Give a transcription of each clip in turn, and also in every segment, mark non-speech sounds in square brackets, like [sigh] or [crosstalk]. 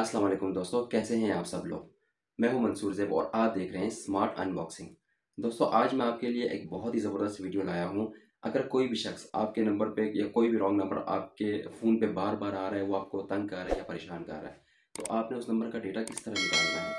अस्सलाम वालेकुम दोस्तों कैसे हैं आप सब लोग मैं हूं मंसूर जैब और आप देख रहे हैं स्मार्ट अनबॉक्सिंग दोस्तों आज मैं आपके लिए एक बहुत ही ज़बरदस्त वीडियो लाया हूं अगर कोई भी शख्स आपके नंबर पे या कोई भी रॉन्ग नंबर आपके फ़ोन पे बार बार आ रहा है वो आपको तंग कर रहा है या परेशान कर रहा है तो आपने उस नंबर का डेटा किस तरह निकालना है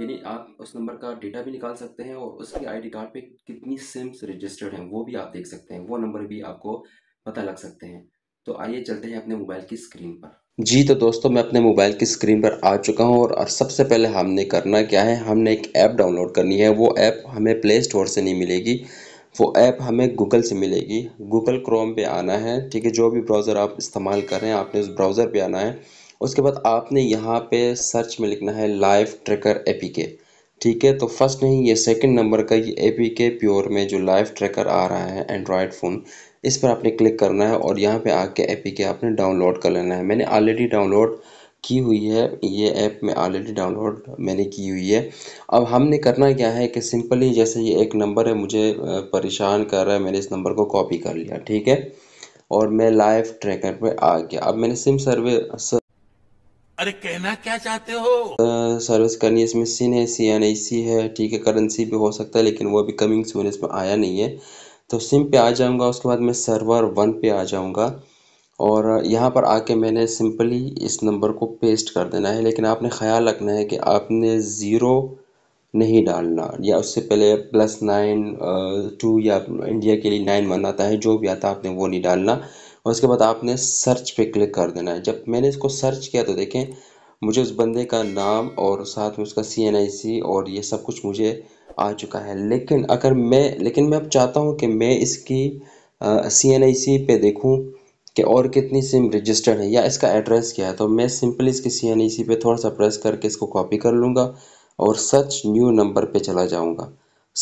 यानी आप उस नंबर का डेटा भी निकाल सकते हैं और उसके आई कार्ड पर कितनी सिम्स रजिस्टर्ड हैं वो भी आप देख सकते हैं वो नंबर भी आपको पता लग सकते हैं तो आइए चलते हैं अपने मोबाइल की स्क्रीन पर जी तो दोस्तों मैं अपने मोबाइल की स्क्रीन पर आ चुका हूं और सबसे पहले हमने करना क्या है हमने एक ऐप डाउनलोड करनी है वो ऐप हमें प्ले स्टोर से नहीं मिलेगी वो ऐप हमें गूगल से मिलेगी गूगल क्रोम पे आना है ठीक है जो भी ब्राउज़र आप इस्तेमाल कर रहे हैं आपने उस ब्राउज़र पे आना है उसके बाद आपने यहाँ पे सर्च में लिखना है लाइव ट्रैकर ए ठीक है तो फर्स्ट नहीं ये सेकंड नंबर का ये ए प्योर में जो लाइव ट्रैकर आ रहा है एंड्रॉयड फ़ोन इस पर आपने क्लिक करना है और यहाँ पे आके एपी के आपने डाउनलोड कर लेना है मैंने ऑलरेडी डाउनलोड की हुई है ये ऐप में ऑलरेडी डाउनलोड मैंने की हुई है अब हमने करना क्या है कि सिंपली जैसे ये एक नंबर है मुझे परेशान कर रहा है मैंने इस नंबर को कॉपी कर लिया ठीक है और मैं लाइव ट्रैकर पे आ गया अब मैंने सिम सर्वे सर... अरे कहना क्या चाहते हो सर्विस करनी है इसमें सिन है सी एन है ठीक है करेंसी भी हो सकता है लेकिन वो अभी कमिंग सून इसमें आया नहीं है तो सिम पे आ जाऊंगा उसके बाद मैं सर्वर वन पे आ जाऊंगा और यहाँ पर आके मैंने सिंपली इस नंबर को पेस्ट कर देना है लेकिन आपने ख्याल रखना है कि आपने ज़ीरो नहीं डालना या उससे पहले प्लस नाइन टू या इंडिया के लिए नाइन वन आता है जो भी आता है आपने वो नहीं डालना और उसके बाद आपने सर्च पे क्लिक कर देना है जब मैंने इसको सर्च किया तो देखें मुझे उस बंदे का नाम और साथ में उसका सी एन आई सी और ये सब कुछ मुझे आ चुका है लेकिन अगर मैं लेकिन मैं अब चाहता हूँ कि मैं इसकी सी एन आई सी पे देखूँ कि और कितनी सिम रजिस्टर्ड है या इसका एड्रेस क्या है तो मैं सिंपली इसकी सी एन आई सी पे थोड़ा सा प्रेस करके इसको कॉपी कर लूँगा और सर्च न्यू नंबर पे चला जाऊँगा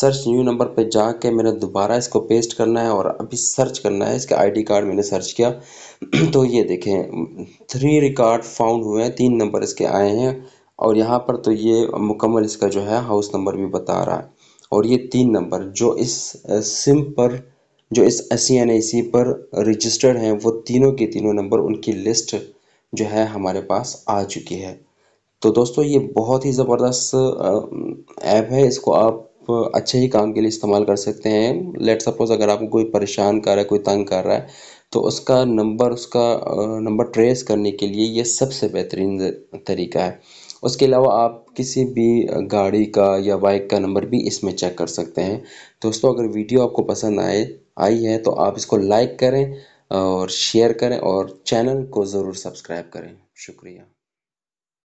सर्च न्यू नंबर पे जाके मैंने दोबारा इसको पेस्ट करना है और अभी सर्च करना है इसका आईडी कार्ड मैंने सर्च किया [clears throat] तो ये देखें थ्री रिकॉर्ड फाउंड हुए हैं तीन नंबर इसके आए हैं और यहाँ पर तो ये मुकम्मल इसका जो है हाउस नंबर भी बता रहा है और ये तीन नंबर जो इस सिम पर जो इस सी एन सी पर रजिस्टर्ड हैं वो तीनों के तीनों नंबर उनकी लिस्ट जो है हमारे पास आ चुकी है तो दोस्तों ये बहुत ही ज़बरदस्त ऐप है इसको आप अच्छे ही काम के लिए इस्तेमाल कर सकते हैं लेट सपोज अगर आपको कोई परेशान कर रहा है कोई तंग कर रहा है तो उसका नंबर उसका नंबर ट्रेस करने के लिए ये सबसे बेहतरीन तरीका है उसके अलावा आप किसी भी गाड़ी का या बाइक का नंबर भी इसमें चेक कर सकते हैं दोस्तों अगर वीडियो आपको पसंद आए आई है तो आप इसको लाइक करें और शेयर करें और चैनल को ज़रूर सब्सक्राइब करें शुक्रिया